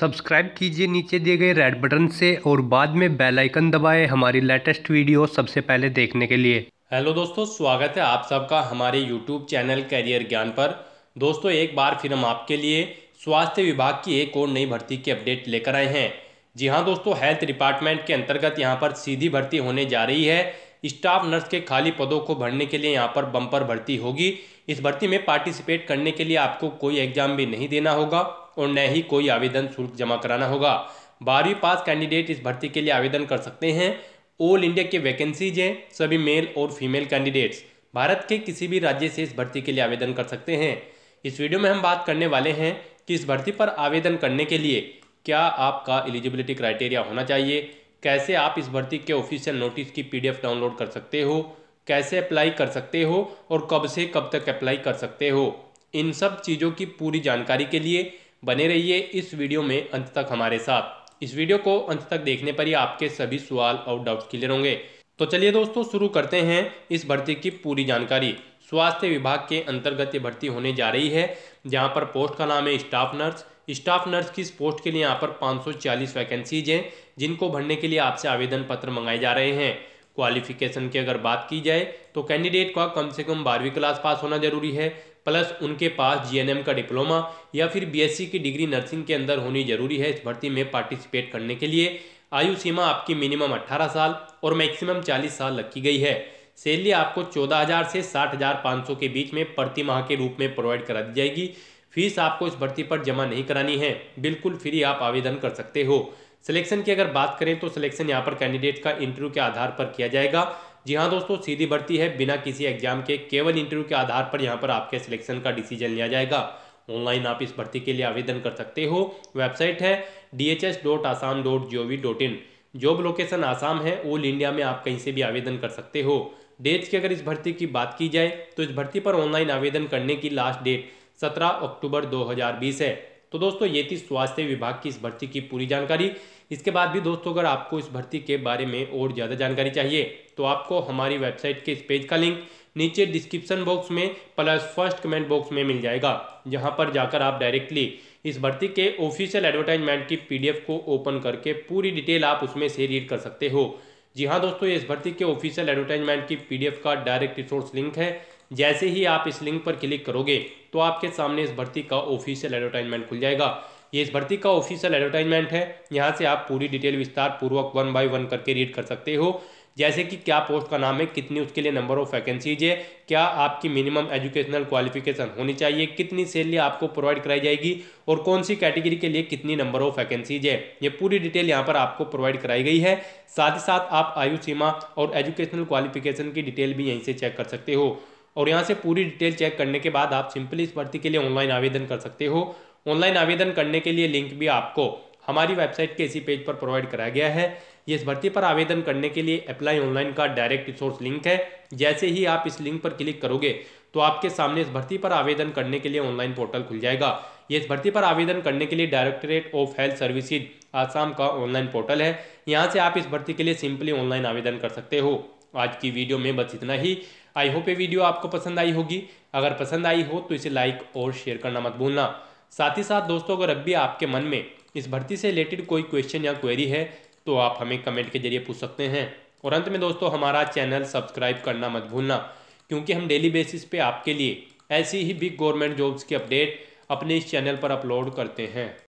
subscribe कीजिए नीचे दिए गए रेड बटन से और बाद में बेल आइकन दबाएं हमारी लेटेस्ट वीडियो सबसे पहले देखने के लिए हेलो दोस्तों स्वागत है आप सबका हमारे यूट्यूब चैनल कैरियर ज्ञान पर दोस्तों एक बार फिर हम आपके लिए स्वास्थ्य विभाग की एक और नई भर्ती की अपडेट लेकर आए हैं जी हाँ दोस्तों हेल्थ डिपार्टमेंट के अंतर्गत यहाँ पर सीधी भर्ती होने जा रही है स्टाफ नर्स के खाली पदों को भरने के लिए यहाँ पर बम्पर भर्ती होगी इस भर्ती में पार्टिसिपेट करने के लिए आपको कोई एग्जाम भी नहीं देना होगा और न ही कोई आवेदन शुल्क जमा कराना होगा बारहवीं पास कैंडिडेट इस भर्ती के लिए आवेदन कर सकते हैं ऑल इंडिया के वैकेंसीज हैं सभी मेल और फीमेल कैंडिडेट्स भारत के किसी भी राज्य से इस भर्ती के लिए आवेदन कर सकते हैं इस वीडियो में हम बात करने वाले हैं कि इस भर्ती पर आवेदन करने के लिए क्या आपका एलिजिबिलिटी क्राइटेरिया होना चाहिए कैसे आप इस भर्ती के ऑफिशियल नोटिस की पीडीएफ डाउनलोड कर सकते हो कैसे अप्लाई कर सकते हो और कब से कब तक अप्लाई कर सकते हो इन सब चीज़ों की पूरी जानकारी के लिए बने रहिए इस वीडियो में अंत तक हमारे साथ इस वीडियो को अंत तक देखने पर ही आपके सभी सवाल और डाउट क्लियर होंगे तो चलिए दोस्तों शुरू करते हैं इस भर्ती की पूरी जानकारी स्वास्थ्य विभाग के अंतर्गत ये भर्ती होने जा रही है जहाँ पर पोस्ट का नाम है स्टाफ नर्स स्टाफ नर्स की इस पोस्ट के लिए यहाँ पर 540 वैकेंसीज हैं जिनको भरने के लिए आपसे आवेदन पत्र मंगाए जा रहे हैं क्वालिफिकेशन की अगर बात की जाए तो कैंडिडेट का कम से कम बारहवीं क्लास पास होना जरूरी है प्लस उनके पास जीएनएम का डिप्लोमा या फिर बीएससी की डिग्री नर्सिंग के अंदर होनी जरूरी है इस भर्ती में पार्टिसिपेट करने के लिए आयु सीमा आपकी मिनिमम 18 साल और मैक्सिमम 40 साल रखी गई है सैलरी आपको 14,000 से 60,500 के बीच में प्रति माह के रूप में प्रोवाइड करा दी जाएगी फीस आपको इस भर्ती पर जमा नहीं करानी है बिल्कुल फ्री आप आवेदन कर सकते हो सिलेक्शन की अगर बात करें तो सिलेक्शन यहाँ पर कैंडिडेट का इंटरव्यू के आधार पर किया जाएगा जी हाँ दोस्तों सीधी भर्ती है बिना किसी एग्जाम के केवल इंटरव्यू के आधार पर यहाँ पर आपके सिलेक्शन का डिसीजन लिया जाएगा ऑनलाइन आप इस भर्ती के लिए आवेदन कर सकते हो वेबसाइट है D H S dot Assam dot G O V dot in job location Assam है ऑल इंडिया में आप कहीं से भी आवेदन कर सकते हो डेट्स की अगर इस भर्ती की बात की जाए तो इस भर्ती पर ऑनलाइन आवेदन करने की लास्ट डेट 17 अक्टूबर 2020 है तो दोस्तों ये थी स्वास्थ्य विभाग की इस भर्ती की पूरी जानकारी इसके बाद भी दोस्तों अगर आपको इस भर्ती के बारे में और ज़्यादा जानकारी चाहिए तो आपको हमारी वेबसाइट के इस पेज का लिंक नीचे डिस्क्रिप्शन बॉक्स में प्लस फर्स्ट कमेंट बॉक्स में मिल जाएगा जहां पर जाकर आप डायरेक्टली इस भर्ती के ऑफिशियल एडवर्टाइजमेंट की पीडीएफ को ओपन करके पूरी डिटेल आप उसमें से रीड कर सकते हो जी हाँ दोस्तों इस भर्ती के ऑफिशियल एडवर्टाइजमेंट की पीडीएफ का डायरेक्ट रिसोर्स लिंक है जैसे ही आप इस लिंक पर क्लिक करोगे तो आपके सामने इस भर्ती का ऑफिशियल एडवर्टाइजमेंट खुल जाएगा ये इस भर्ती का ऑफिशियल एडवर्टाइजमेंट है यहाँ से आप पूरी डिटेल विस्तार पूर्वक वन बाय वन करके रीड कर सकते हो जैसे कि क्या पोस्ट का नाम है कितनी उसके लिए नंबर ऑफ वैकेंसीज है क्या आपकी मिनिमम एजुकेशनल क्वालिफिकेशन होनी चाहिए कितनी सैलरी आपको प्रोवाइड कराई जाएगी और कौन सी कैटेगरी के लिए कितनी नंबर ऑफ वैकेंसीज है ये पूरी डिटेल यहाँ पर आपको प्रोवाइड कराई गई है साथ ही साथ आप आयु सीमा और एजुकेशनल क्वालिफिकेशन की डिटेल भी यहीं से चेक कर सकते हो और यहाँ से पूरी डिटेल चेक करने के बाद आप सिंपली इस भर्ती के लिए ऑनलाइन आवेदन कर सकते हो ऑनलाइन आवेदन करने के लिए लिंक भी आपको हमारी वेबसाइट के इसी पेज पर प्रोवाइड कराया गया है ये इस भर्ती पर आवेदन करने के लिए अप्लाई ऑनलाइन का डायरेक्ट रिसोर्स लिंक है जैसे ही आप इस लिंक पर क्लिक करोगे तो आपके सामने इस भर्ती पर आवेदन करने के लिए ऑनलाइन पोर्टल खुल जाएगा ये इस भर्ती पर आवेदन करने के लिए directorate of health services Assam का ऑनलाइन पोर्टल है यहाँ से आप इस भर्ती के लिए सिंपली ऑनलाइन आवेदन कर सकते हो आज की वीडियो में बस इतना ही आई होप ये वीडियो आपको पसंद आई होगी अगर पसंद आई हो तो इसे लाइक और शेयर करना मत भूलना साथ ही साथ दोस्तों अगर अब भी आपके मन में इस भर्ती से रिलेटेड कोई क्वेश्चन या क्वेरी है तो आप हमें कमेंट के जरिए पूछ सकते हैं और अंत में दोस्तों हमारा चैनल सब्सक्राइब करना मत भूलना क्योंकि हम डेली बेसिस पे आपके लिए ऐसी ही बिग गवर्नमेंट जॉब्स की अपडेट अपने इस चैनल पर अपलोड करते हैं